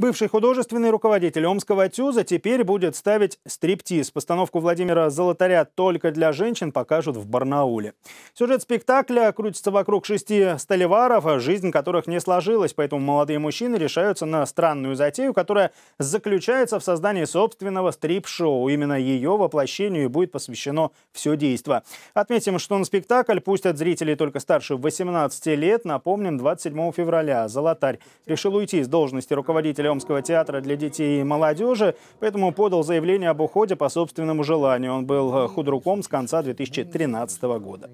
Бывший художественный руководитель Омского ТЮЗа теперь будет ставить стриптиз. Постановку Владимира Золотаря «Только для женщин» покажут в Барнауле. Сюжет спектакля крутится вокруг шести столеваров, жизнь которых не сложилась, поэтому молодые мужчины решаются на странную затею, которая заключается в создании собственного стрип-шоу. Именно ее воплощению будет посвящено все действо. Отметим, что на спектакль пустят зрителей только старше 18 лет. Напомним, 27 февраля Золотарь решил уйти из должности руководителя Мариомского театра для детей и молодежи, поэтому подал заявление об уходе по собственному желанию. Он был э, худруком с конца 2013 года.